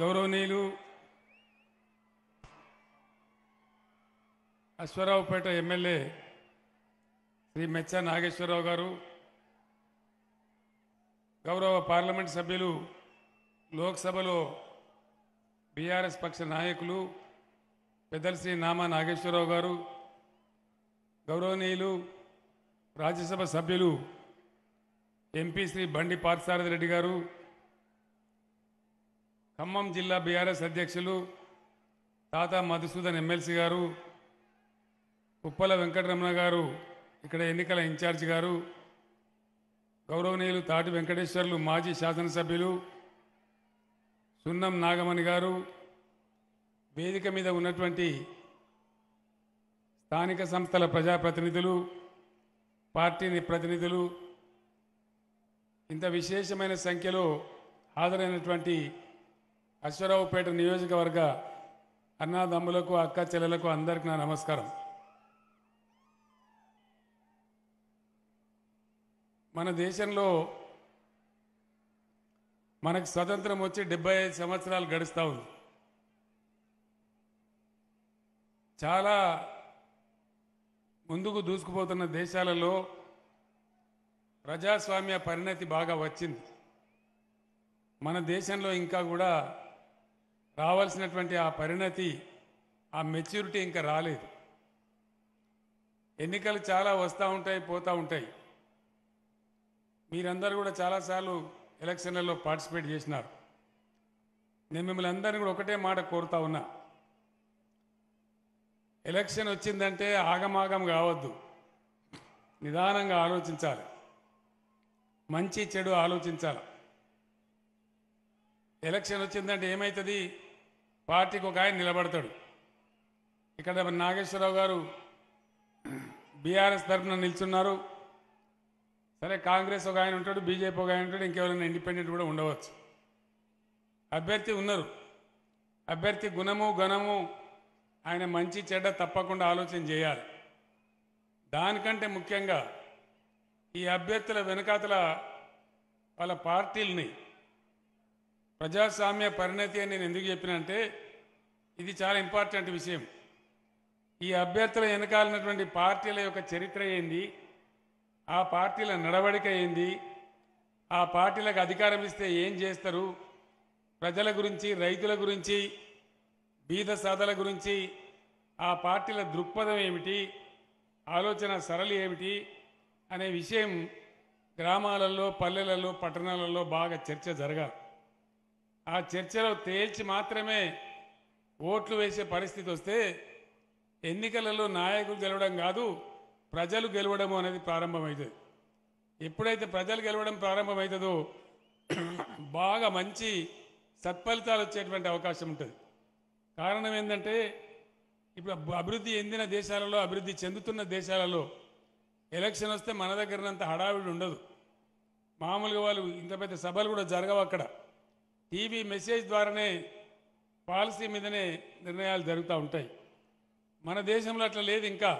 గౌరవనీయులు అశ్వరావుపేట ఎమ్మెల్యే శ్రీ మెచ్చ నాగేశ్వరరావు గారు గౌరవ పార్లమెంట్ సభ్యులు లోక్సభలో బీఆర్ఎస్ పక్ష నాయకులు పెద్దలు శ్రీ నామా నాగేశ్వరరావు గారు గౌరవనీయులు రాజ్యసభ సభ్యులు ఎంపీ శ్రీ బండి పార్థసారథి రెడ్డి గారు ఖమ్మం జిల్లా బీఆర్ఎస్ అధ్యక్షులు తాత మధుసూదన్ ఎమ్మెల్సీ గారు ఉప్పల వెంకటరమణ గారు ఇక్కడ ఎన్నికల ఇన్ఛార్జ్ గారు గౌరవనీయులు తాటి వెంకటేశ్వర్లు మాజీ శాసనసభ్యులు సున్నం నాగమణి గారు వేదిక మీద ఉన్నటువంటి స్థానిక సంస్థల ప్రజాప్రతినిధులు పార్టీ ప్రతినిధులు ఇంత విశేషమైన సంఖ్యలో హాజరైనటువంటి అశ్వరావుపేట నియోజకవర్గ అన్నదమ్ములకు అక్క చెల్లెలకు అందరికి నా నమస్కారం మన దేశంలో మనకు స్వతంత్రం వచ్చి డెబ్బై ఐదు సంవత్సరాలు గడుస్తూ ఉంది చాలా ముందుకు దూసుకుపోతున్న దేశాలలో ప్రజాస్వామ్య పరిణతి బాగా వచ్చింది మన దేశంలో ఇంకా కూడా కావలసినటువంటి ఆ పరిణతి ఆ మెచ్యూరిటీ ఇంకా రాలేదు ఎన్నికలు చాలా వస్తూ ఉంటాయి పోతూ ఉంటాయి మీరందరూ కూడా చాలాసార్లు ఎలక్షన్లలో పార్టిసిపేట్ చేసినారు నేను మిమ్మల్ని అందరినీ కూడా ఒకటే మాట కోరుతా ఉన్నా ఎలక్షన్ వచ్చిందంటే ఆగమాగం కావద్దు నిదానంగా ఆలోచించాలి మంచి చెడు ఆలోచించాలి ఎలక్షన్ వచ్చిందంటే ఏమవుతుంది పార్టీకి ఒక ఆయన నిలబడతాడు ఇక్కడ నాగేశ్వరరావు గారు బీఆర్ఎస్ తరఫున నిల్చున్నారు సరే కాంగ్రెస్ ఒక ఆయన ఉంటాడు బీజేపీ ఒక ఆయన ఉంటాడు ఇంకెవరైనా ఇండిపెండెంట్ కూడా ఉండవచ్చు అభ్యర్థి ఉన్నారు అభ్యర్థి గుణము గణము ఆయన మంచి చెడ్డ తప్పకుండా ఆలోచన చేయాలి దానికంటే ముఖ్యంగా ఈ అభ్యర్థుల వెనుకతల వాళ్ళ పార్టీలని ప్రజాస్వామ్య పరిణతి అని నేను ఎందుకు చెప్పినంటే ఇది చాలా ఇంపార్టెంట్ విషయం ఈ అభ్యర్థుల వెనకాలన్నటువంటి పార్టీల యొక్క చరిత్ర ఏంది ఆ పార్టీల నడవడిక ఏంది ఆ పార్టీలకు అధికారం ఇస్తే ఏం చేస్తారు ప్రజల గురించి రైతుల గురించి బీద సాధల గురించి ఆ పార్టీల దృక్పథం ఏమిటి ఆలోచన సరళి ఏమిటి అనే విషయం గ్రామాలలో పల్లెలలో పట్టణాలలో బాగా చర్చ జరగాలి ఆ చర్చలో తేల్చి మాత్రమే ఓట్లు వేసే పరిస్థితి వస్తే ఎన్నికలలో నాయకులు గెలవడం కాదు ప్రజలు గెలవడము అనేది ప్రారంభమవుతుంది ఎప్పుడైతే ప్రజలు గెలవడం ప్రారంభమవుతుందో బాగా మంచి సత్ఫలితాలు వచ్చేటువంటి అవకాశం ఉంటుంది కారణం ఏంటంటే ఇప్పుడు అభివృద్ధి చెందిన దేశాలలో అభివృద్ధి చెందుతున్న దేశాలలో ఎలక్షన్ వస్తే మన దగ్గరనంత హడావిడి ఉండదు మామూలుగా వాళ్ళు ఇంత పెద్ద సభలు కూడా జరగవు అక్కడ టీవీ మెసేజ్ ద్వారానే పాలసీ మీదనే నిర్ణయాలు జరుగుతూ ఉంటాయి మన దేశంలో అట్లా లేదు ఇంకా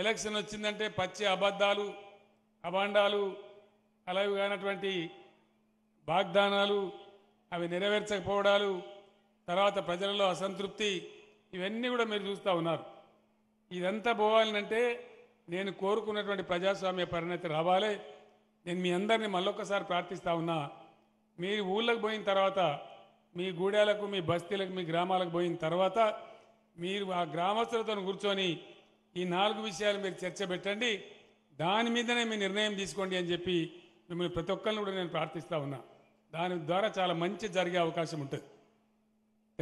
ఎలక్షన్ వచ్చిందంటే పచ్చి అబద్ధాలు అభాండాలు అలాగే కానటువంటి వాగ్దానాలు అవి నెరవేర్చకపోవడాలు తర్వాత ప్రజలలో అసంతృప్తి ఇవన్నీ కూడా మీరు చూస్తూ ఉన్నారు ఇదంతా పోవాలంటే నేను కోరుకున్నటువంటి ప్రజాస్వామ్య పరిణతి రావాలి నేను మీ అందరినీ మళ్ళొక్కసారి ప్రార్థిస్తా ఉన్నా మీరు ఊళ్ళకు పోయిన తర్వాత మీ గూడాలకు మీ బస్తీలకు మీ గ్రామాలకు పోయిన తర్వాత మీరు ఆ గ్రామస్తులతో కూర్చొని ఈ నాలుగు విషయాలు మీరు చర్చ పెట్టండి దాని మీదనే మీ నిర్ణయం తీసుకోండి అని చెప్పి మిమ్మల్ని ప్రతి ఒక్కరిని కూడా నేను ప్రార్థిస్తూ ఉన్నా దాని ద్వారా చాలా మంచి జరిగే అవకాశం ఉంటుంది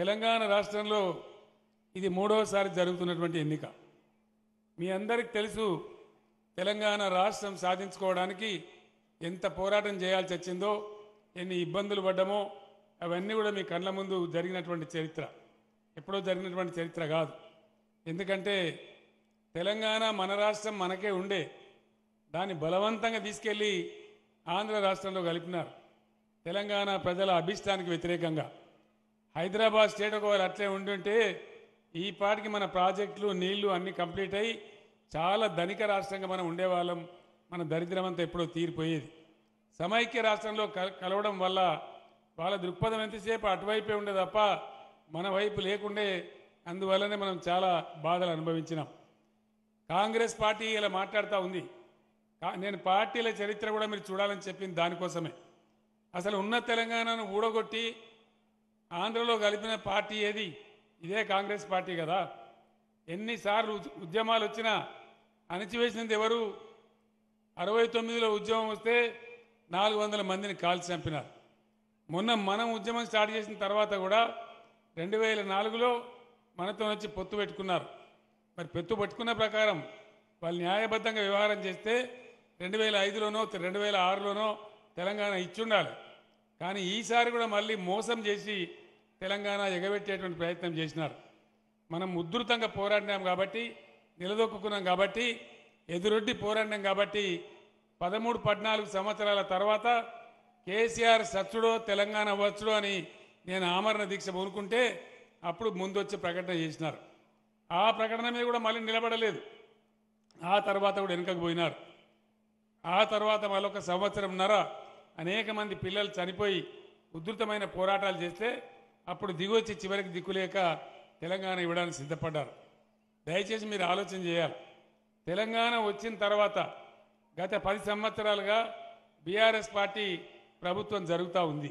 తెలంగాణ రాష్ట్రంలో ఇది మూడవసారి జరుగుతున్నటువంటి ఎన్నిక మీ అందరికి తెలుసు తెలంగాణ రాష్ట్రం సాధించుకోవడానికి ఎంత పోరాటం చేయాల్సి వచ్చిందో ఎన్ని ఇబ్బందులు పడ్డమో అవన్నీ కూడా మీ కళ్ళ ముందు జరిగినటువంటి చరిత్ర ఎప్పుడో జరిగినటువంటి చరిత్ర కాదు ఎందుకంటే తెలంగాణ మన రాష్ట్రం మనకే ఉండే దాన్ని బలవంతంగా తీసుకెళ్ళి ఆంధ్ర రాష్ట్రంలో కలిపినారు తెలంగాణ ప్రజల అభిష్టానికి వ్యతిరేకంగా హైదరాబాద్ స్టేట్ ఒకవేళ అట్లే ఉండుంటే ఈ పాటికి మన ప్రాజెక్టులు నీళ్లు అన్నీ కంప్లీట్ అయ్యి చాలా ధనిక రాష్ట్రంగా మనం ఉండేవాళ్ళం మన దరిద్రమంతా ఎప్పుడో తీరిపోయేది సమైక్య రాష్ట్రంలో కలవడం వల్ల వాళ్ళ దృక్పథం ఎంతసేపు అటువైపే ఉండే తప్ప మన వైపు లేకుండే అందువల్లనే మనం చాలా బాధలు అనుభవించినాం కాంగ్రెస్ పార్టీ ఇలా మాట్లాడుతూ ఉంది నేను పార్టీల చరిత్ర కూడా మీరు చూడాలని చెప్పింది దానికోసమే అసలు ఉన్న తెలంగాణను ఊడగొట్టి ఆంధ్రలో కలిపిన పార్టీ ఏది ఇదే కాంగ్రెస్ పార్టీ కదా ఎన్నిసార్లు ఉద్యమాలు వచ్చినా అణచివేసినది ఎవరు అరవై తొమ్మిదిలో ఉద్యమం వస్తే నాలుగు వందల మందిని కాల్చి చంపినారు మొన్న మనం ఉద్యమం స్టార్ట్ చేసిన తర్వాత కూడా రెండు వేల నాలుగులో మనతో వచ్చి పొత్తు పెట్టుకున్నారు మరి పొత్తు పెట్టుకున్న ప్రకారం వాళ్ళు న్యాయబద్ధంగా వ్యవహారం చేస్తే రెండు వేల ఐదులోనో రెండు వేల ఆరులోనో తెలంగాణ ఇచ్చుండాలి కానీ ఈసారి కూడా మళ్ళీ మోసం చేసి తెలంగాణ ఎగబెట్టేటువంటి ప్రయత్నం చేసినారు మనం ఉధృతంగా పోరాడినాం కాబట్టి నిలదొక్కున్నాం కాబట్టి ఎదురొడ్డి పోరాడినాం కాబట్టి పదమూడు పద్నాలుగు సంవత్సరాల తర్వాత కేసీఆర్ సచ్చుడో తెలంగాణ వచ్చుడో అని నేను ఆమరణ దీక్ష పోనుకుంటే అప్పుడు ముందొచ్చి ప్రకటన చేసినారు ఆ ప్రకటన మీద కూడా మళ్ళీ నిలబడలేదు ఆ తర్వాత కూడా వెనుకకు పోయినారు ఆ తర్వాత మళ్ళొక సంవత్సరంన్నర అనేక మంది పిల్లలు చనిపోయి ఉధృతమైన పోరాటాలు చేస్తే అప్పుడు దిగొచ్చి చివరికి దిక్కులేక తెలంగాణ ఇవ్వడానికి సిద్ధపడ్డారు దయచేసి మీరు ఆలోచన చేయాలి తెలంగాణ వచ్చిన తర్వాత గత పది సంవత్సరాలుగా బీఆర్ఎస్ పార్టీ ప్రభుత్వం జరుగుతూ ఉంది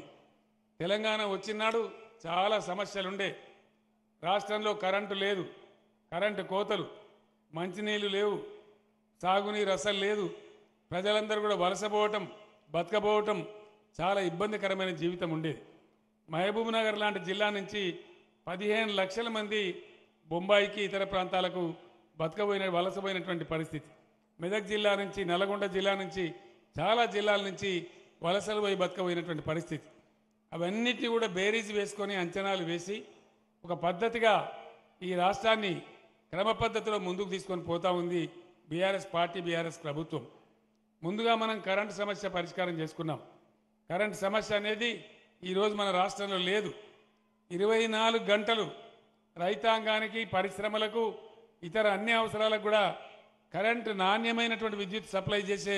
తెలంగాణ వచ్చినాడు చాలా సమస్యలుండే రాష్ట్రంలో కరెంటు లేదు కరెంటు కోతలు మంచినీళ్ళు లేవు సాగునీరు అసలు లేదు ప్రజలందరూ కూడా వలసపోవటం బతకపోవటం చాలా ఇబ్బందికరమైన జీవితం ఉండేది మహబూబ్ నగర్ లాంటి జిల్లా నుంచి పదిహేను లక్షల మంది బొంబాయికి ఇతర ప్రాంతాలకు బతకపోయిన వలసపోయినటువంటి పరిస్థితి మెదక్ జిల్లా నుంచి నల్గొండ జిల్లా నుంచి చాలా జిల్లాల నుంచి వలసలు పోయి బతకపోయినటువంటి పరిస్థితి అవన్నిటినీ కూడా బేరీజ్ వేసుకొని అంచనాలు వేసి ఒక పద్ధతిగా ఈ రాష్ట్రాన్ని క్రమ పద్ధతిలో ముందుకు తీసుకొని పోతా ఉంది బీఆర్ఎస్ పార్టీ బీఆర్ఎస్ ప్రభుత్వం ముందుగా మనం కరెంట్ సమస్య పరిష్కారం చేసుకున్నాం కరెంట్ సమస్య అనేది ఈరోజు మన రాష్ట్రంలో లేదు ఇరవై గంటలు రైతాంగానికి పరిశ్రమలకు ఇతర అన్ని అవసరాలకు కూడా కరెంటు నాణ్యమైనటువంటి విద్యుత్ సప్లై చేసే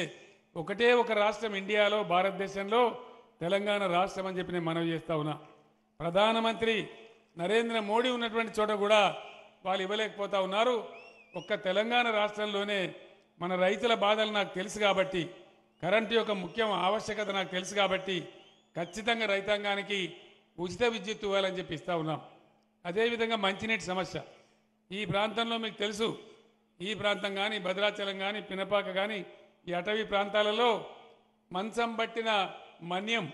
ఒకటే ఒక రాష్ట్రం ఇండియాలో భారతదేశంలో తెలంగాణ రాష్ట్రం అని చెప్పి నేను మనవి చేస్తా ఉన్నా ప్రధానమంత్రి నరేంద్ర మోడీ ఉన్నటువంటి చోట కూడా వాళ్ళు ఇవ్వలేకపోతా ఉన్నారు ఒక్క తెలంగాణ రాష్ట్రంలోనే మన రైతుల బాధలు నాకు తెలుసు కాబట్టి కరెంటు యొక్క ముఖ్యం ఆవశ్యకత నాకు తెలుసు కాబట్టి ఖచ్చితంగా రైతాంగానికి ఉచిత విద్యుత్ ఇవ్వాలని చెప్పి ఇస్తా ఉన్నాం అదేవిధంగా మంచినీటి సమస్య ఈ ప్రాంతంలో మీకు తెలుసు ఈ ప్రాంతం కానీ భద్రాచలం కానీ పినపాక కానీ ఈ అటవీ ప్రాంతాలలో మంచం పట్టిన మన్యం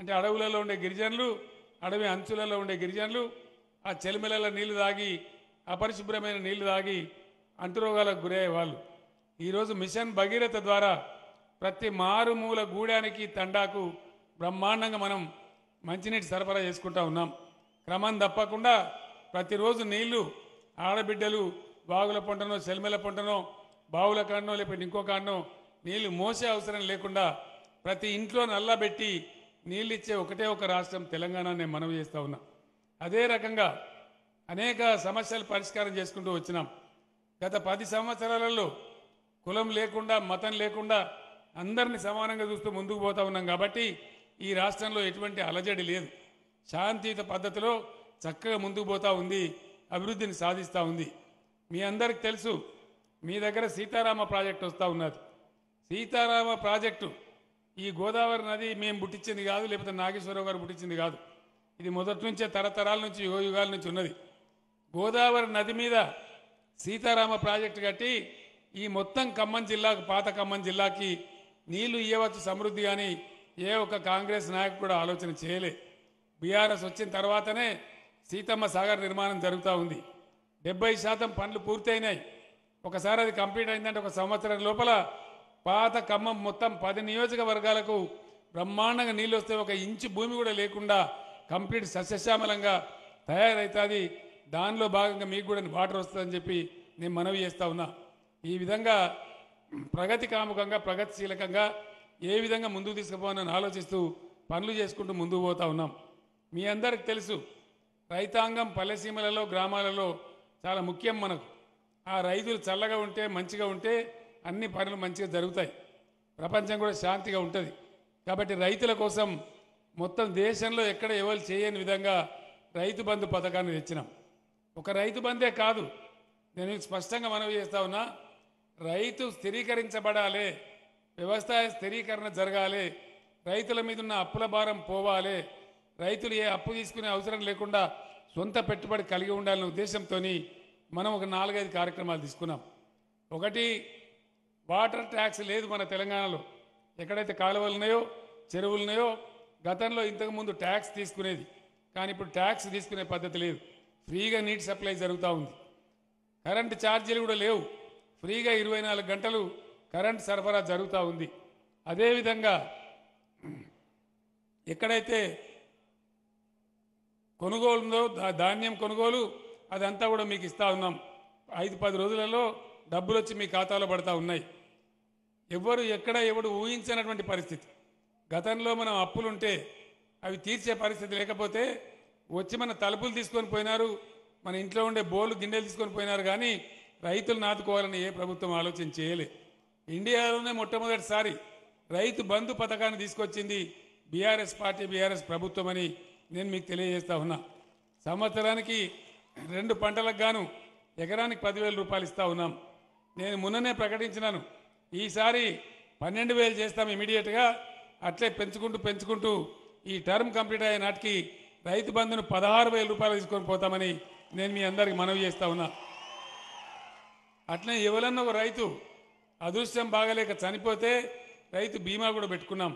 అంటే అడవులలో ఉండే గిరిజనులు అడవి అంచులలో ఉండే గిరిజనులు ఆ చెలిమెలలో నీళ్లు తాగి అపరిశుభ్రమైన నీళ్లు తాగి అంటురోగాలకు గురయ్యే వాళ్ళు ఈరోజు మిషన్ భగీరథ ద్వారా ప్రతి మారుమూల గూడానికి తండాకు బ్రహ్మాండంగా మనం మంచినీటి సరఫరా చేసుకుంటా ఉన్నాం క్రమం తప్పకుండా ప్రతిరోజు నీళ్లు ఆడబిడ్డలు వాగుల పంటను సెల్మెల పంటనో బావుల కాండం లేకపోతే ఇంకో కాండం నీళ్లు మోసే అవసరం లేకుండా ప్రతి ఇంట్లో నల్లబెట్టి నీళ్ళు ఇచ్చే ఒకటే ఒక రాష్ట్రం తెలంగాణ నేను మనవి చేస్తూ ఉన్నా అదే రకంగా అనేక సమస్యలు పరిష్కారం చేసుకుంటూ వచ్చినాం గత పది సంవత్సరాలలో కులం లేకుండా మతం లేకుండా అందరినీ సమానంగా చూస్తూ ముందుకు పోతా ఉన్నాం కాబట్టి ఈ రాష్ట్రంలో ఎటువంటి అలజడి లేదు శాంతియుత పద్ధతిలో చక్కగా ముందుకు పోతూ ఉంది అభివృద్ధిని సాధిస్తూ ఉంది మీ అందరికి తెలుసు మీ దగ్గర సీతారామ ప్రాజెక్టు వస్తూ ఉన్నది సీతారామ ప్రాజెక్టు ఈ గోదావరి నది మేము పుట్టించింది కాదు లేకపోతే నాగేశ్వరరావు గారు పుట్టించింది కాదు ఇది మొదటి నుంచే తరతరాల నుంచి యుగాల నుంచి ఉన్నది గోదావరి నది మీద సీతారామ ప్రాజెక్టు కట్టి ఈ మొత్తం ఖమ్మం జిల్లాకు పాత ఖమ్మం జిల్లాకి నీళ్లు ఇవ్వచ్చు సమృద్ధి అని ఏ ఒక్క కాంగ్రెస్ నాయకుడు కూడా ఆలోచన చేయలే బీఆర్ఎస్ వచ్చిన తర్వాతనే సీతమ్మ సాగర్ నిర్మాణం జరుగుతూ ఉంది డెబ్బై శాతం పనులు పూర్తయినాయి ఒకసారి అది కంప్లీట్ అయిందంటే ఒక సంవత్సరం లోపల పాత ఖమ్మం మొత్తం పది నియోజకవర్గాలకు బ్రహ్మాండంగా నీళ్ళు వస్తే ఒక ఇంచు భూమి కూడా లేకుండా కంప్లీట్ సస్యశ్యామలంగా తయారవుతుంది దానిలో భాగంగా మీకు కూడా వాటర్ వస్తుందని చెప్పి నేను మనవి చేస్తా ఉన్నా ఈ విధంగా ప్రగతి కాముకంగా ప్రగతిశీలకంగా ఏ విధంగా ముందుకు తీసుకుపోవాలని ఆలోచిస్తూ పనులు చేసుకుంటూ ముందుకు పోతా ఉన్నాం మీ అందరికి తెలుసు రైతాంగం పల్లెసీమలలో గ్రామాలలో చాలా ముఖ్యం మనకు ఆ రైతులు చల్లగా ఉంటే మంచిగా ఉంటే అన్ని పనులు మంచిగా జరుగుతాయి ప్రపంచం కూడా శాంతిగా ఉంటుంది కాబట్టి రైతుల కోసం మొత్తం దేశంలో ఎక్కడ ఎవరు చేయని విధంగా రైతు బంధు పథకాన్ని తెచ్చినాం ఒక రైతు బంధే కాదు నేను స్పష్టంగా మనవి చేస్తా ఉన్నా రైతు స్థిరీకరించబడాలి వ్యవసాయ స్థిరీకరణ జరగాలి రైతుల మీద ఉన్న అప్పుల భారం పోవాలి రైతులు ఏ అప్పు తీసుకునే అవసరం లేకుండా సొంత పెట్టుబడి కలిగి ఉండాలనే ఉద్దేశంతో మనం ఒక నాలుగైదు కార్యక్రమాలు తీసుకున్నాం ఒకటి వాటర్ ట్యాక్స్ లేదు మన తెలంగాణలో ఎక్కడైతే కాలువలు ఉన్నాయో చెరువులు ఉన్నాయో గతంలో ఇంతకుముందు ట్యాక్స్ తీసుకునేది కానీ ఇప్పుడు ట్యాక్స్ తీసుకునే పద్ధతి లేదు ఫ్రీగా నీటి సప్లై జరుగుతూ ఉంది కరెంటు ఛార్జీలు కూడా లేవు ఫ్రీగా ఇరవై నాలుగు గంటలు కరెంట్ సరఫరా జరుగుతూ ఉంది అదేవిధంగా ఎక్కడైతే కొనుగోలులో ధాన్యం కొనుగోలు అదంతా కూడా మీకు ఇస్తా ఉన్నాం ఐదు పది రోజులలో డబ్బులు వచ్చి మీ ఖాతాలో పడతా ఉన్నాయి ఎవరు ఎక్కడ ఎవడు ఊహించినటువంటి పరిస్థితి గతంలో మనం అప్పులుంటే అవి తీర్చే పరిస్థితి లేకపోతే వచ్చి మన తలుపులు తీసుకొని పోయినారు మన ఇంట్లో ఉండే బోలు గిన్నెలు తీసుకొని పోయినారు కానీ రైతులు నాటుకోవాలని ఏ ప్రభుత్వం ఆలోచన చేయలే ఇండియాలోనే మొట్టమొదటిసారి రైతు బంధు పథకాన్ని తీసుకొచ్చింది బీఆర్ఎస్ పార్టీ బీఆర్ఎస్ ప్రభుత్వం అని నేను మీకు తెలియజేస్తా ఉన్నా సంవత్సరానికి రెండు పంటలకు గాను ఎకరానికి పదివేల రూపాయలు ఇస్తా ఉన్నాం నేను మొన్ననే ప్రకటించినాను ఈసారి పన్నెండు వేలు చేస్తాం ఇమీడియట్గా అట్లే పెంచుకుంటూ పెంచుకుంటూ ఈ టర్మ్ కంప్లీట్ అయ్యే నాటికి రైతు బంధును పదహారు వేల రూపాయలు తీసుకొని పోతామని నేను మీ అందరికి మనవి చేస్తా ఉన్నా అట్లే ఎవరన్నా ఒక రైతు అదృశ్యం బాగలేక చనిపోతే రైతు బీమా కూడా పెట్టుకున్నాం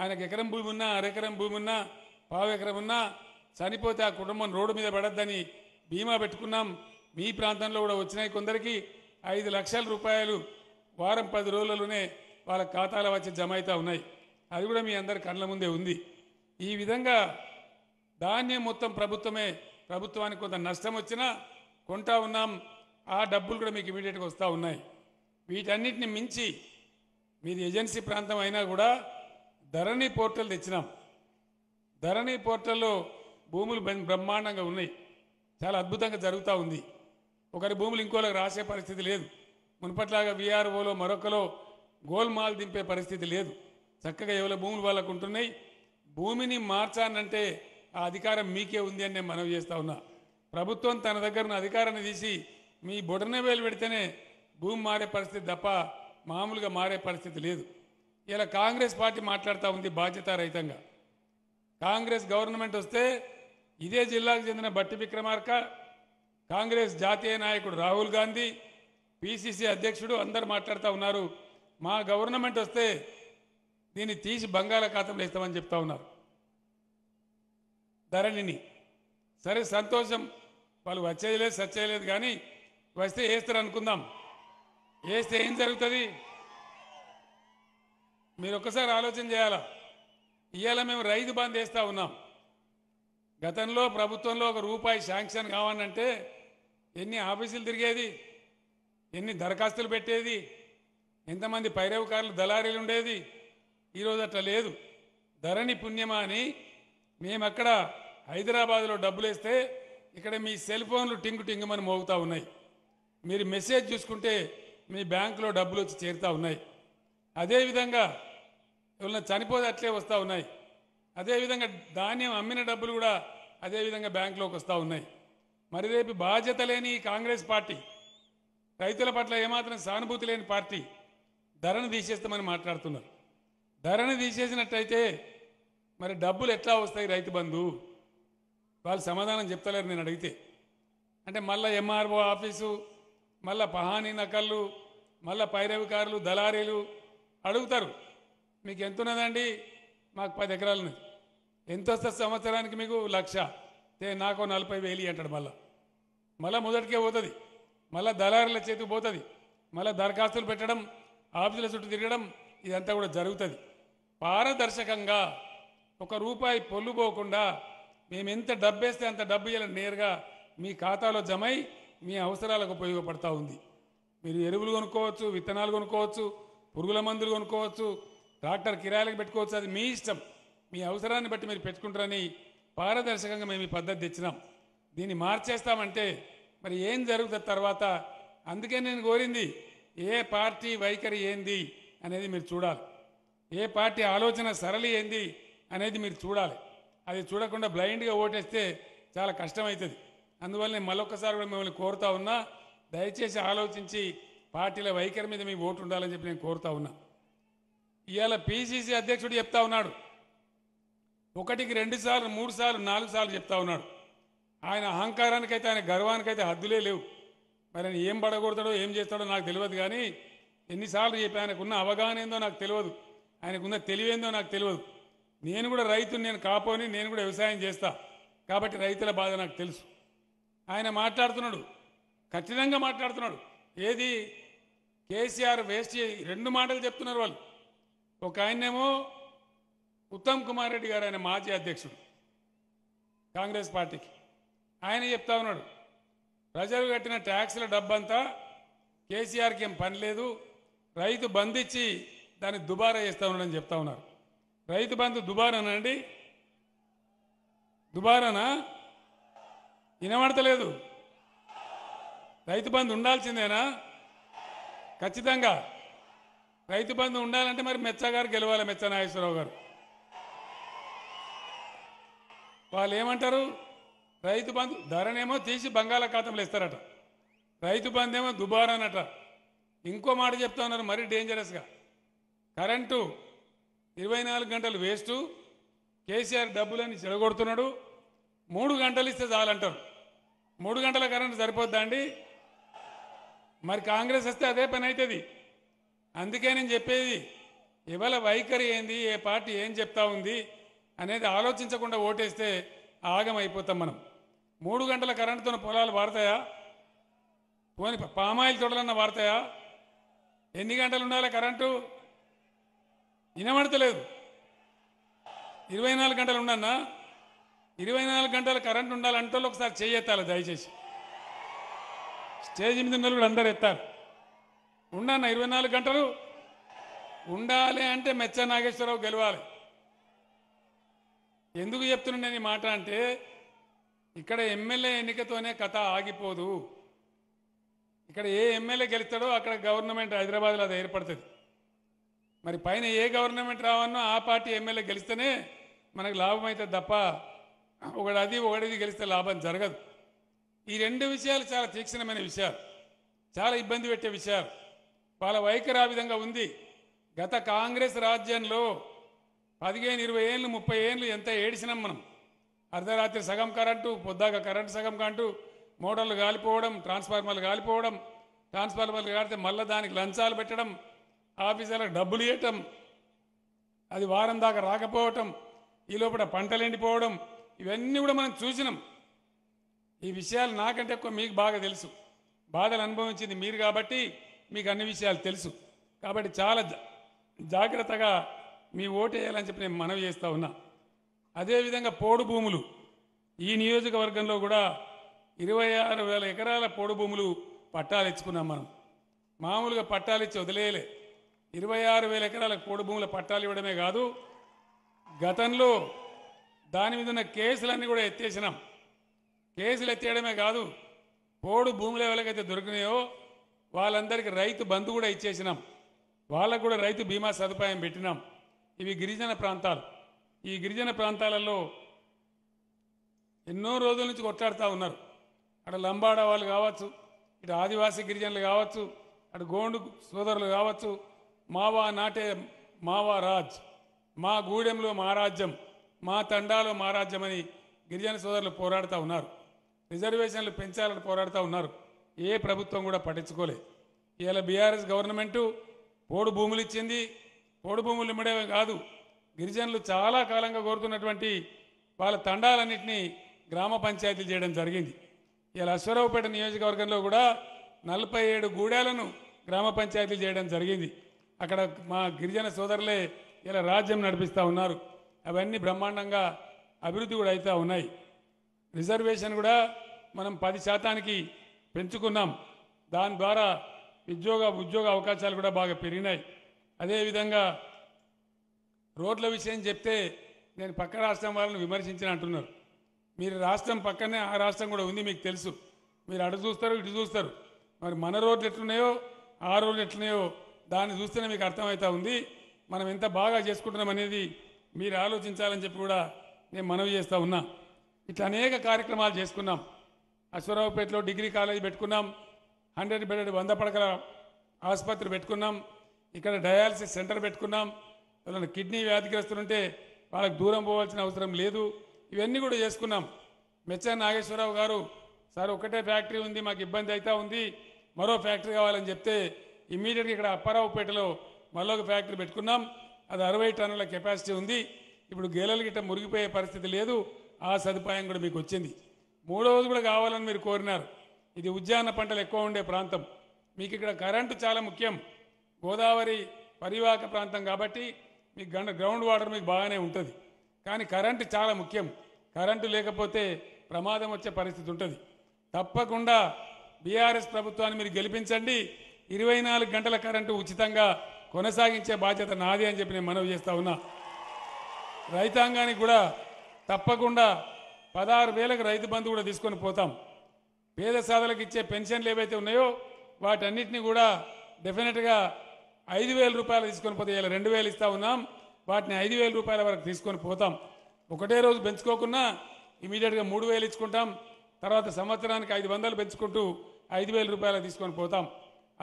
ఆయనకు ఎకరం భూమి ఉన్నా అరెకరం భూమి ఉన్నా పావు ఉన్నా చనిపోతే ఆ కుటుంబం రోడ్డు మీద పడద్దని బీమా పెట్టుకున్నాం మీ ప్రాంతంలో కూడా వచ్చినాయి కొందరికి ఐదు లక్షల రూపాయలు వారం పది రోజులలోనే వాళ్ళ ఖాతాల వచ్చి జమ అవుతూ ఉన్నాయి అది కూడా మీ అందరి కళ్ళ ముందే ఉంది ఈ విధంగా ధాన్యం మొత్తం ప్రభుత్వమే ప్రభుత్వానికి కొంత నష్టం వచ్చినా కొంటా ఉన్నాం ఆ డబ్బులు కూడా మీకు ఇమీడియట్గా వస్తూ ఉన్నాయి వీటన్నిటిని మించి మీది ఏజెన్సీ ప్రాంతం అయినా కూడా ధరణి పోర్టల్ తెచ్చినాం ధరణి పోర్టల్లో భూములు బ్రహ్మాండంగా ఉన్నాయి చాలా అద్భుతంగా జరుగుతూ ఉంది ఒకరి భూములు ఇంకోలకు రాసే పరిస్థితి లేదు మునుపట్లాగా వీఆర్ఓలో మరొకలో గోల్మాల్ దింపే పరిస్థితి లేదు చక్కగా ఎవరి భూములు వాళ్ళకు ఉంటున్నాయి భూమిని మార్చానంటే ఆ అధికారం మీకే ఉంది అని నేను మనవి చేస్తా ఉన్నా ప్రభుత్వం తన దగ్గర ఉన్న అధికారాన్ని తీసి మీ బొడన వేలు పెడితేనే భూమి మారే పరిస్థితి తప్ప మామూలుగా మారే పరిస్థితి లేదు ఇలా కాంగ్రెస్ పార్టీ మాట్లాడుతూ ఉంది బాధ్యతారహితంగా కాంగ్రెస్ గవర్నమెంట్ వస్తే ఇదే జిల్లాకు చెందిన బట్టి విక్రమార్క కాంగ్రెస్ జాతీయ నాయకుడు రాహుల్ గాంధీ పిసిసి అధ్యక్షుడు అందరు మాట్లాడుతూ ఉన్నారు మా గవర్నమెంట్ వస్తే దీన్ని తీసి బంగాళాఖాతంలో ఇస్తామని చెప్తా ఉన్నారు ధరణిని సరే సంతోషం వాళ్ళు లేదు సచ్చేయలేదు కానీ వస్తే వేస్తారు అనుకుందాం వేస్తే ఏం జరుగుతుంది మీరు ఒక్కసారి ఆలోచన చేయాలా ఇవాళ మేము రైతు బంద్ వేస్తూ ఉన్నాం గతంలో ప్రభుత్వంలో ఒక రూపాయి శాంక్షన్ కావాలంటే ఎన్ని ఆఫీసులు తిరిగేది ఎన్ని దరఖాస్తులు పెట్టేది ఎంతమంది పైరవకారులు దళారీలు ఉండేది ఈరోజు అట్లా లేదు ధరణి పుణ్యమా అని మేము అక్కడ హైదరాబాద్లో డబ్బులు వేస్తే ఇక్కడ మీ సెల్ ఫోన్లు టింగు టింగుమని మోగుతూ ఉన్నాయి మీరు మెసేజ్ చూసుకుంటే మీ బ్యాంకులో డబ్బులు వచ్చి చేరుతూ ఉన్నాయి అదేవిధంగా ఎవరైనా చనిపోతే అట్లే వస్తూ ఉన్నాయి అదేవిధంగా ధాన్యం అమ్మిన డబ్బులు కూడా అదేవిధంగా బ్యాంకులోకి వస్తూ ఉన్నాయి మరి రేపు బాధ్యత లేని కాంగ్రెస్ పార్టీ రైతుల పట్ల ఏమాత్రం సానుభూతి లేని పార్టీ ధరను తీసేస్తామని మాట్లాడుతున్నారు ధరను తీసేసినట్టయితే మరి డబ్బులు ఎట్లా వస్తాయి రైతు బంధు వాళ్ళు సమాధానం చెప్తలేరు నేను అడిగితే అంటే మళ్ళీ ఎంఆర్ఓ ఆఫీసు మళ్ళీ పహానీ నకళ్ళు మళ్ళీ పైరవికారులు దళారీలు అడుగుతారు మీకు ఎంత ఉన్నదండి మాకు పది ఎకరాలు ఉన్నది ఎంత వస్తుంది సంవత్సరానికి మీకు లక్ష నాకు నలభై వేలు అంటాడు మళ్ళా మళ్ళీ మొదటికే పోతుంది మళ్ళీ దళారుల చేతికి పోతుంది మళ్ళీ దరఖాస్తులు పెట్టడం ఆఫీసుల చుట్టూ తిరగడం ఇదంతా కూడా జరుగుతుంది పారదర్శకంగా ఒక రూపాయి పొల్లుపోకుండా మేము ఎంత డబ్బు వేస్తే అంత డబ్బు ఇవ్వాలని నేరుగా మీ ఖాతాలో జమై మీ అవసరాలకు ఉపయోగపడతా ఉంది మీరు ఎరువులు కొనుక్కోవచ్చు విత్తనాలు కొనుక్కోవచ్చు పురుగుల మందులు కొనుక్కోవచ్చు ట్రాక్టర్ కిరాయిలకు పెట్టుకోవచ్చు అది మీ ఇష్టం మీ అవసరాన్ని బట్టి మీరు పెట్టుకుంటారని పారదర్శకంగా మేము ఈ పద్ధతి తెచ్చినాం దీన్ని మార్చేస్తామంటే మరి ఏం జరుగుతుంది తర్వాత అందుకే నేను కోరింది ఏ పార్టీ వైఖరి ఏంది అనేది మీరు చూడాలి ఏ పార్టీ ఆలోచన సరళి ఏంది అనేది మీరు చూడాలి అది చూడకుండా బ్లైండ్గా ఓటేస్తే చాలా కష్టమవుతుంది అందువల్ల నేను మరొకసారి కూడా మిమ్మల్ని కోరుతా ఉన్నా దయచేసి ఆలోచించి పార్టీల వైఖరి మీద మీ ఓటు ఉండాలని చెప్పి నేను కోరుతా ఉన్నా ఇవాళ పీసీసీ అధ్యక్షుడు చెప్తా ఉన్నాడు ఒకటికి రెండు సార్లు మూడు సార్లు నాలుగు సార్లు చెప్తా ఉన్నాడు ఆయన అహంకారానికైతే ఆయన గర్వానికైతే హద్దులే లేవు మరి ఆయన ఏం పడగొడతాడో ఏం చేస్తాడో నాకు తెలియదు కానీ ఎన్నిసార్లు చెప్పి ఆయనకున్న అవగాహన ఏందో నాకు తెలియదు ఆయనకున్న తెలివేందో నాకు తెలియదు నేను కూడా రైతుని నేను కాపోని నేను కూడా వ్యవసాయం చేస్తా కాబట్టి రైతుల బాధ నాకు తెలుసు ఆయన మాట్లాడుతున్నాడు కఠినంగా మాట్లాడుతున్నాడు ఏది కేసీఆర్ వేస్ట్ రెండు మాటలు చెప్తున్నారు వాళ్ళు ఒక ఆయనేమో ఉత్తమ్ కుమార్ రెడ్డి గారు ఆయన మాజీ అధ్యక్షుడు కాంగ్రెస్ పార్టీకి ఆయన చెప్తా ఉన్నాడు ప్రజలు కట్టిన ట్యాక్స్ల డబ్బంతా కేసీఆర్కి ఏం పని లేదు రైతు బంధిచ్చి దాన్ని దుబారా చేస్తూ ఉన్నాడని చెప్తా ఉన్నారు రైతు బంధు దుబారానండి దుబారానా వినబడతలేదు రైతు బంధు ఉండాల్సిందేనా ఖచ్చితంగా రైతు బంధు ఉండాలంటే మరి మెచ్చగారు గారు గెలవాలి మెచ్చ నాగేశ్వరరావు గారు వాళ్ళు ఏమంటారు రైతు బంధు ధరనేమో తీసి బంగాళాఖాతంలో ఇస్తారట రైతు బంధు ఏమో దుబారానట ఇంకో మాట చెప్తా ఉన్నారు మరీ డేంజరస్గా కరెంటు ఇరవై నాలుగు గంటలు వేస్టు కేసీఆర్ డబ్బులని చెడగొడుతున్నాడు మూడు గంటలు ఇస్తే చాలంటారు మూడు గంటల కరెంటు సరిపోద్దా మరి కాంగ్రెస్ వస్తే అదే పని అవుతుంది అందుకే నేను చెప్పేది ఇవాళ వైఖరి ఏంది ఏ పార్టీ ఏం చెప్తా ఉంది అనేది ఆలోచించకుండా ఓటేస్తే ఆగమైపోతాం మనం మూడు గంటల కరెంటుతో పొలాలు వాడతాయా పోని పామాయిల్ తోటలన్న వాడతాయా ఎన్ని గంటలు ఉండాలి కరెంటు వినబడతలేదు ఇరవై నాలుగు గంటలు ఉండన్నా ఇరవై నాలుగు గంటలు కరెంటు ఉండాలంటే ఒకసారి చేయెత్తాలి దయచేసి స్టేజ్ మీద ఉన్న వాళ్ళు అందరు ఎత్తారు ఉండన్న ఇరవై నాలుగు గంటలు ఉండాలి అంటే మెచ్చ నాగేశ్వరరావు గెలవాలి ఎందుకు చెప్తున్నా నేను ఈ మాట అంటే ఇక్కడ ఎమ్మెల్యే ఎన్నికతోనే కథ ఆగిపోదు ఇక్కడ ఏ ఎమ్మెల్యే గెలుస్తాడో అక్కడ గవర్నమెంట్ హైదరాబాద్లో అది ఏర్పడుతుంది మరి పైన ఏ గవర్నమెంట్ రావన్నో ఆ పార్టీ ఎమ్మెల్యే గెలిస్తేనే మనకు లాభం అవుతుంది తప్ప ఒకటి అది ఒకటిది గెలిస్తే లాభం జరగదు ఈ రెండు విషయాలు చాలా తీక్షణమైన విషయాలు చాలా ఇబ్బంది పెట్టే విషయాలు వాళ్ళ వైఖరి ఆ విధంగా ఉంది గత కాంగ్రెస్ రాజ్యంలో పదిహేను ఇరవై ఏళ్ళు ముప్పై ఏళ్ళు ఎంత ఏడిచినాం మనం అర్ధరాత్రి సగం కరెంటు పొద్దాక కరెంటు సగం కరెంటు మోటార్లు కాలిపోవడం ట్రాన్స్ఫార్మర్లు కాలిపోవడం ట్రాన్స్ఫార్మర్లు కాడితే మళ్ళీ దానికి లంచాలు పెట్టడం ఆఫీసర్లకు డబ్బులు ఇవ్వటం అది వారం దాకా రాకపోవటం ఈ లోపల పంటలు ఎండిపోవడం ఇవన్నీ కూడా మనం చూసినాం ఈ విషయాలు నాకంటే ఎక్కువ మీకు బాగా తెలుసు బాధలు అనుభవించింది మీరు కాబట్టి మీకు అన్ని విషయాలు తెలుసు కాబట్టి చాలా జాగ్రత్తగా మీ ఓటు వేయాలని చెప్పి నేను మనవి చేస్తూ ఉన్నా అదేవిధంగా పోడు భూములు ఈ నియోజకవర్గంలో కూడా ఇరవై ఆరు వేల ఎకరాల పోడు భూములు పట్టాలు ఇచ్చుకున్నాం మనం మామూలుగా పట్టాలు ఇచ్చి వదిలేయలే ఇరవై ఆరు వేల ఎకరాల పోడు భూముల పట్టాలు ఇవ్వడమే కాదు గతంలో దాని మీద ఉన్న కేసులన్నీ కూడా ఎత్తేసినాం కేసులు ఎత్తేయడమే కాదు పోడు భూములు ఎవరికైతే దొరికినాయో వాళ్ళందరికీ రైతు బంధు కూడా ఇచ్చేసినాం వాళ్ళకు కూడా రైతు బీమా సదుపాయం పెట్టినాం ఇవి గిరిజన ప్రాంతాలు ఈ గిరిజన ప్రాంతాలలో ఎన్నో రోజుల నుంచి కొట్లాడుతూ ఉన్నారు అటు లంబాడ వాళ్ళు కావచ్చు ఇటు ఆదివాసీ గిరిజనులు కావచ్చు అటు గోండు సోదరులు కావచ్చు మావా నాటే మావా రాజ్ మా గూడెంలో మహారాజ్యం మా తండాలో మహారాజ్యం అని గిరిజన సోదరులు పోరాడుతూ ఉన్నారు రిజర్వేషన్లు పెంచాలని పోరాడుతూ ఉన్నారు ఏ ప్రభుత్వం కూడా పట్టించుకోలే ఇవాళ బీఆర్ఎస్ గవర్నమెంటు పోడు భూములు ఇచ్చింది పోడు భూములు ఇమ్మడమే కాదు గిరిజనులు చాలా కాలంగా కోరుతున్నటువంటి వాళ్ళ తండాలన్నింటినీ గ్రామ పంచాయతీలు చేయడం జరిగింది ఇలా అశ్వరావుపేట నియోజకవర్గంలో కూడా నలభై ఏడు గూడాలను గ్రామ పంచాయతీలు చేయడం జరిగింది అక్కడ మా గిరిజన సోదరులే ఇలా రాజ్యం నడిపిస్తూ ఉన్నారు అవన్నీ బ్రహ్మాండంగా అభివృద్ధి కూడా అవుతూ ఉన్నాయి రిజర్వేషన్ కూడా మనం పది శాతానికి పెంచుకున్నాం దాని ద్వారా ఉద్యోగ ఉద్యోగ అవకాశాలు కూడా బాగా పెరిగినాయి అదేవిధంగా రోడ్ల విషయం చెప్తే నేను పక్క రాష్ట్రం వాళ్ళని విమర్శించిన అంటున్నారు మీరు రాష్ట్రం పక్కనే ఆ రాష్ట్రం కూడా ఉంది మీకు తెలుసు మీరు అటు చూస్తారు ఇటు చూస్తారు మరి మన రోడ్లు ఎట్లున్నాయో ఆ రోడ్లు ఎట్లున్నాయో దాన్ని చూస్తేనే మీకు అర్థమవుతా ఉంది మనం ఎంత బాగా చేసుకుంటున్నాం అనేది మీరు ఆలోచించాలని చెప్పి కూడా నేను మనవి చేస్తూ ఉన్నా ఇట్లా అనేక కార్యక్రమాలు చేసుకున్నాం అశ్వరావుపేటలో డిగ్రీ కాలేజ్ పెట్టుకున్నాం హండ్రెడ్ బెడెడ్ వంద పడకల ఆసుపత్రి పెట్టుకున్నాం ఇక్కడ డయాలసిస్ సెంటర్ పెట్టుకున్నాం వాళ్ళని కిడ్నీ వ్యాధిగ్రస్తులుంటే వాళ్ళకి దూరం పోవాల్సిన అవసరం లేదు ఇవన్నీ కూడా చేసుకున్నాం మెచ్చా నాగేశ్వరరావు గారు సార్ ఒకటే ఫ్యాక్టరీ ఉంది మాకు ఇబ్బంది అయితే ఉంది మరో ఫ్యాక్టరీ కావాలని చెప్తే ఇమ్మీడియట్గా ఇక్కడ అప్పారావుపేటలో మరొక ఫ్యాక్టరీ పెట్టుకున్నాం అది అరవై టన్నుల కెపాసిటీ ఉంది ఇప్పుడు గేలలు గిట్ట మురిగిపోయే పరిస్థితి లేదు ఆ సదుపాయం కూడా మీకు వచ్చింది మూడవది కూడా కావాలని మీరు కోరినారు ఇది ఉద్యాన పంటలు ఎక్కువ ఉండే ప్రాంతం మీకు ఇక్కడ కరెంటు చాలా ముఖ్యం గోదావరి పరివాహక ప్రాంతం కాబట్టి మీకు గండ గ్రౌండ్ వాటర్ మీకు బాగానే ఉంటుంది కానీ కరెంటు చాలా ముఖ్యం కరెంటు లేకపోతే ప్రమాదం వచ్చే పరిస్థితి ఉంటుంది తప్పకుండా బీఆర్ఎస్ ప్రభుత్వాన్ని మీరు గెలిపించండి ఇరవై నాలుగు గంటల కరెంటు ఉచితంగా కొనసాగించే బాధ్యత నాది అని చెప్పి నేను మనవి చేస్తా ఉన్నా రైతాంగానికి కూడా తప్పకుండా పదహారు వేలకు రైతు బంధు కూడా తీసుకొని పోతాం పేద సాధలకు ఇచ్చే పెన్షన్లు ఏవైతే ఉన్నాయో వాటన్నిటిని కూడా డెఫినెట్గా ఐదు వేల రూపాయలు తీసుకొని పోతే ఇలా రెండు వేలు ఇస్తా ఉన్నాం వాటిని ఐదు వేల రూపాయల వరకు తీసుకొని పోతాం ఒకటే రోజు పెంచుకోకుండా ఇమీడియట్గా మూడు వేలు ఇచ్చుకుంటాం తర్వాత సంవత్సరానికి ఐదు వందలు పెంచుకుంటూ ఐదు వేల రూపాయలు తీసుకొని పోతాం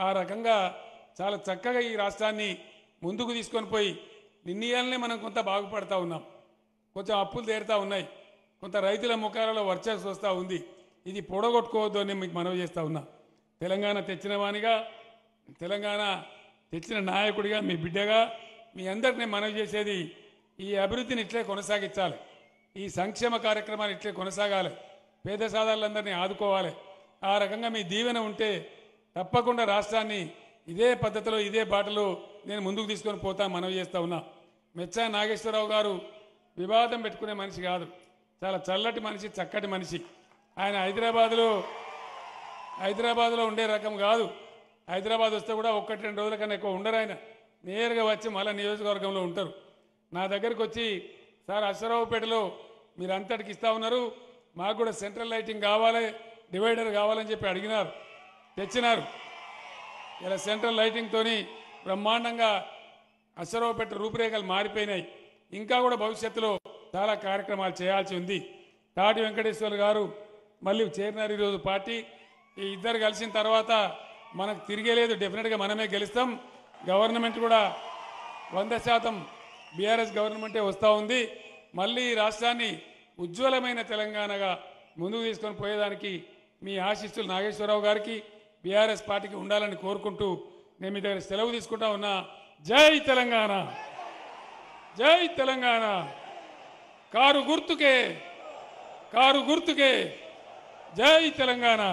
ఆ రకంగా చాలా చక్కగా ఈ రాష్ట్రాన్ని ముందుకు తీసుకొని పోయి నిన్నీయాలనే మనం కొంత బాగుపడతా ఉన్నాం కొంచెం అప్పులు తీరుతా ఉన్నాయి కొంత రైతుల ముఖాలలో వర్చస్సు వస్తూ ఉంది ఇది పొడగొట్టుకోవద్దు అని మీకు మనవి చేస్తూ ఉన్నా తెలంగాణ తెచ్చిన వాణిగా తెలంగాణ తెచ్చిన నాయకుడిగా మీ బిడ్డగా మీ అందరినీ మనవి చేసేది ఈ అభివృద్ధిని ఇట్లే కొనసాగించాలి ఈ సంక్షేమ కార్యక్రమాన్ని ఇట్లే కొనసాగాలి పేద సాధారులందరినీ ఆదుకోవాలి ఆ రకంగా మీ దీవెన ఉంటే తప్పకుండా రాష్ట్రాన్ని ఇదే పద్ధతిలో ఇదే బాటలో నేను ముందుకు తీసుకొని పోతా మనవి చేస్తూ ఉన్నా మెచ్చా నాగేశ్వరరావు గారు వివాదం పెట్టుకునే మనిషి కాదు చాలా చల్లటి మనిషి చక్కటి మనిషి ఆయన హైదరాబాద్లో హైదరాబాద్లో ఉండే రకం కాదు హైదరాబాద్ వస్తే కూడా ఒక్కటి రెండు రోజుల కన్నా ఎక్కువ ఉండరు ఆయన నేరుగా వచ్చి మళ్ళీ నియోజకవర్గంలో ఉంటారు నా దగ్గరకు వచ్చి సార్ అశ్వరావుపేటలో మీరు అంతటికి ఇస్తా ఉన్నారు మాకు కూడా సెంట్రల్ లైటింగ్ కావాలి డివైడర్ కావాలని చెప్పి అడిగినారు తెచ్చినారు ఇలా సెంట్రల్ లైటింగ్తోని బ్రహ్మాండంగా అశ్వరావుపేట రూపురేఖలు మారిపోయినాయి ఇంకా కూడా భవిష్యత్తులో చాలా కార్యక్రమాలు చేయాల్సి ఉంది తాటి వెంకటేశ్వర్ గారు మళ్ళీ చేరినారు ఈరోజు పార్టీ ఈ ఇద్దరు కలిసిన తర్వాత మనకు తిరిగేలేదు డెఫినెట్గా మనమే గెలుస్తాం గవర్నమెంట్ కూడా వంద శాతం బీఆర్ఎస్ గవర్నమెంటే వస్తూ ఉంది మళ్ళీ రాష్ట్రాన్ని ఉజ్వలమైన తెలంగాణగా ముందుకు తీసుకొని పోయేదానికి మీ ఆశీస్సులు నాగేశ్వరరావు గారికి బీఆర్ఎస్ పార్టీకి ఉండాలని కోరుకుంటూ నేను మీ దగ్గర సెలవు తీసుకుంటా ఉన్నా జై తెలంగాణ జై తెలంగాణ కారు గుర్తుకే కారు గుర్తుకే జై తెలంగాణ